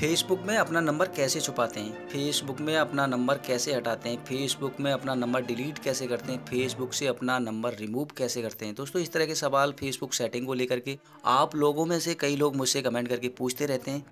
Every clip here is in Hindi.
फेसबुक में अपना नंबर कैसे छुपाते हैं फेसबुक में अपना नंबर कैसे हटाते हैं फेसबुक में अपना नंबर डिलीट कैसे करते हैं फेसबुक से अपना नंबर रिमूव कैसे करते हैं दोस्तों इस तरह के सवाल फेसबुक सेटिंग को लेकर के आप लोगों में से कई लोग मुझसे कमेंट करके पूछते रहते हैं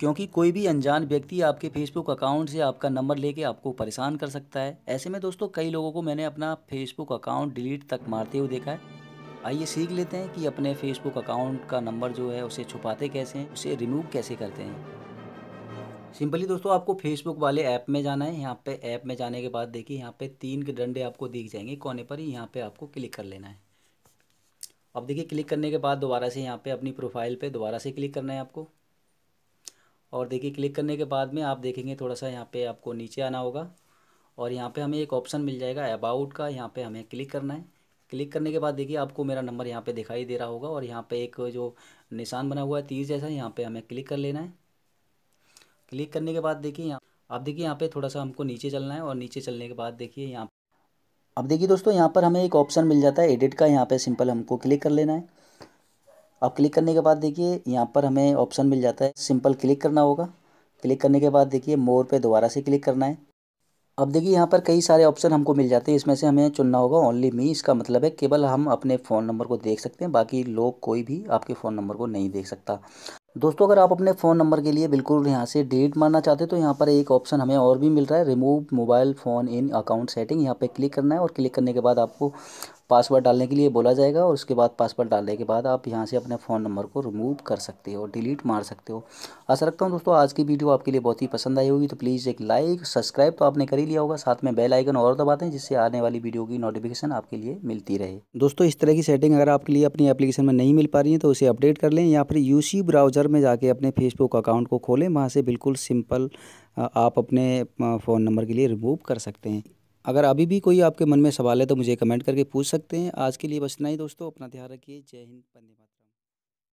क्योंकि कोई भी अनजान व्यक्ति आपके फेसबुक अकाउंट से आपका नंबर लेके आपको परेशान कर सकता है ऐसे में दोस्तों कई लोगों को मैंने अपना फेसबुक अकाउंट डिलीट तक मारते हुए देखा है आइए सीख लेते हैं कि अपने फेसबुक अकाउंट का नंबर जो है उसे छुपाते कैसे हैं उसे रिमूव कैसे करते हैं सिंपली दोस्तों आपको फेसबुक वाले ऐप में जाना है यहाँ पे ऐप में जाने के बाद देखिए यहाँ पे तीन के डंडे आपको दिख जाएंगे कोने पर ही यहाँ पे आपको क्लिक कर लेना है अब देखिए क्लिक करने के बाद दोबारा से यहाँ पे अपनी प्रोफाइल पे दोबारा से क्लिक करना है आपको और देखिए क्लिक करने के बाद में आप देखेंगे थोड़ा सा यहाँ पर आपको नीचे आना होगा और यहाँ पर हमें एक ऑप्शन मिल जाएगा अबाउट का यहाँ पर हमें क्लिक करना है क्लिक करने के बाद देखिए आपको मेरा नंबर यहाँ पे दिखाई दे रहा होगा और यहाँ पे एक जो निशान बना हुआ है तीस जैसा यहाँ पे हमें क्लिक कर लेना है क्लिक करने के बाद देखिए यहाँ आप देखिए यहाँ पे थोड़ा सा हमको नीचे चलना है और नीचे चलने के बाद देखिए यहाँ अब देखिए दोस्तों यहाँ पर हमें एक ऑप्शन मिल जाता है एडिट का यहाँ पर सिंपल हमको क्लिक कर लेना है अब क्लिक करने के बाद देखिए यहाँ पर हमें ऑप्शन मिल जाता है सिंपल क्लिक करना होगा क्लिक करने के बाद देखिए मोर पर दोबारा से क्लिक करना है अब देखिए यहाँ पर कई सारे ऑप्शन हमको मिल जाते हैं इसमें से हमें चुनना होगा ओनली मी इसका मतलब है केवल हम अपने फ़ोन नंबर को देख सकते हैं बाकी लोग कोई भी आपके फ़ोन नंबर को नहीं देख सकता दोस्तों अगर आप अपने फ़ोन नंबर के लिए बिल्कुल यहाँ से डिलीट मारना चाहते हैं तो यहाँ पर एक ऑप्शन हमें और भी मिल रहा है remove mobile phone in account setting यहाँ पर क्लिक करना है और क्लिक करने के बाद आपको पासवर्ड डालने के लिए बोला जाएगा और उसके बाद पासवर्ड डालने के बाद आप यहाँ से अपने फ़ोन नंबर को रिमूव कर सकते हो डिलीट मार सकते हो आशा रखता हूँ दोस्तों आज की वीडियो आपके लिए बहुत ही पसंद आई होगी तो प्लीज़ एक लाइक सब्सक्राइब तो आपने कर ही लिया होगा साथ में बेल आइकन और दबाते हैं जिससे आने वाली वीडियो की नोटिफिकेशन आपके लिए मिलती रहे दोस्तों इस तरह की सेटिंग अगर आपके लिए अपनी एप्लीकेशन में नहीं मिल पा रही है तो उसे अपडेट कर लें या फिर यूसी ब्राउज़र में जाके अपने फेसबुक अकाउंट को खोलें वहाँ से बिल्कुल सिंपल आप अपने फ़ोन नंबर के लिए रिमूव कर सकते हैं अगर अभी भी कोई आपके मन में सवाल है तो मुझे कमेंट करके पूछ सकते हैं आज के लिए बस इतना ही दोस्तों अपना ध्यान रखिए जय हिंद धन्यवाद